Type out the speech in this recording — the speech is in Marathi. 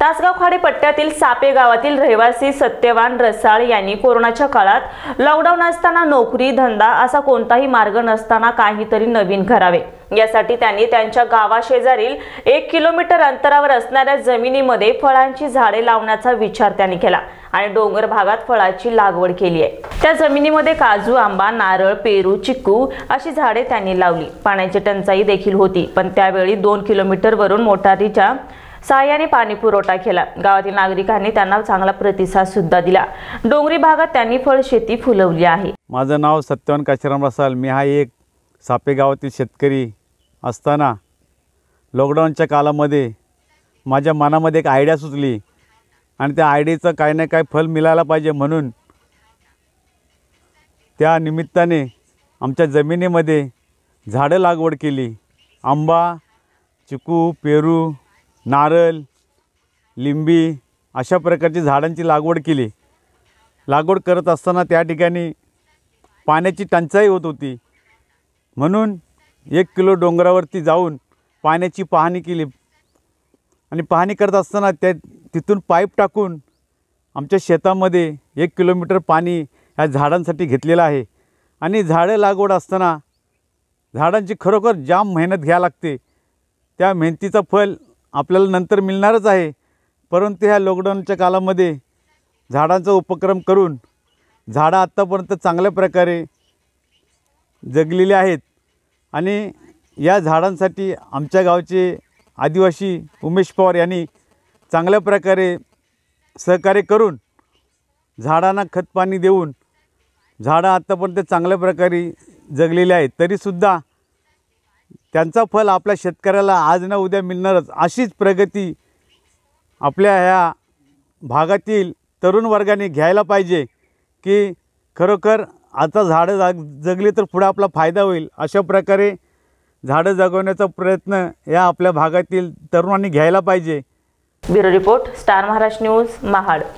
तासगाव खाडे पट्ट्यातील सापे गावातील रहिवासी सत्यवान रसाळ यांनी कोरोनाच्या काळात लॉकडाऊन असताना नोकरी धंदा असा कोणताही मार्ग नसताना काहीतरी नवीन करावे यासाठी त्यांनी त्यांच्या गावाशेजारील एक किलोमीटर अंतरावर असणाऱ्या जमिनीमध्ये फळांची झाडे लावण्याचा विचार त्यांनी केला आणि डोंगर भागात फळाची लागवड केली आहे त्या जमिनीमध्ये काजू आंबा नारळ पेरू चिक्कू अशी झाडे त्यांनी लावली पाण्याची टंचाई देखील होती पण त्यावेळी दोन किलोमीटर वरून मोटारीच्या सहाय्याने पाणी पुरवठा केला गावातील नागरिकांनी त्यांना चांगला प्रतिसाद सुद्धा दिला डोंगरी भागात त्यांनी फळ शेती फुलवली आहे माझं नाव सत्यवान काशीराम रसाल मी हा एक सापे गावातील शेतकरी असताना लॉकडाऊनच्या काळामध्ये माझ्या मनामध्ये एक आयडिया सुचली आणि त्या आयडियाचं काही ना काही फल मिळायला पाहिजे म्हणून त्या निमित्ताने आमच्या जमिनीमध्ये झाडं लागवड केली आंबा चिकू पेरू नारळ लिंबी अशा प्रकारची झाडांची लागवड केली लागवड करत असताना त्या ठिकाणी पाण्याची टंचाई होत होती म्हणून एक किलो डोंगरावरती जाऊन पाण्याची पाहणी केली आणि पाहणी करत असताना त्या तिथून पाईप टाकून आमच्या शेतामध्ये एक किलोमीटर पाणी ह्या झाडांसाठी घेतलेलं आहे आणि झाडं लागवड असताना झाडांची खरोखर जाम मेहनत घ्या लागते त्या मेहनतीचं फल आपल्याला नंतर मिळणारच आहे परंतु ह्या लॉकडाऊनच्या काळामध्ये झाडांचा उपक्रम करून झाडं आत्तापर्यंत चांगल्या प्रकारे जगलेले आहेत आणि या झाडांसाठी आमच्या गावचे आदिवासी उमेश पवार यांनी चांगल्या प्रकारे सहकार्य करून झाडांना खतपाणी देऊन झाडं आत्तापर्यंत चांगल्या प्रकारे जगलेले आहेत तरीसुद्धा त्यांचा फल आपल्या शेतकऱ्याला आज ना उद्या मिळणारच अशीच प्रगती आपल्या ह्या भागातील तरुण वर्गाने घ्यायला पाहिजे की खरोखर आता झाडं जाग जगली तर पुढे आपला फायदा होईल अशा प्रकारे झाडं जगवण्याचा प्रयत्न या आपल्या भागातील तरुणांनी घ्यायला पाहिजे bureau report star Maharashtra news Mahad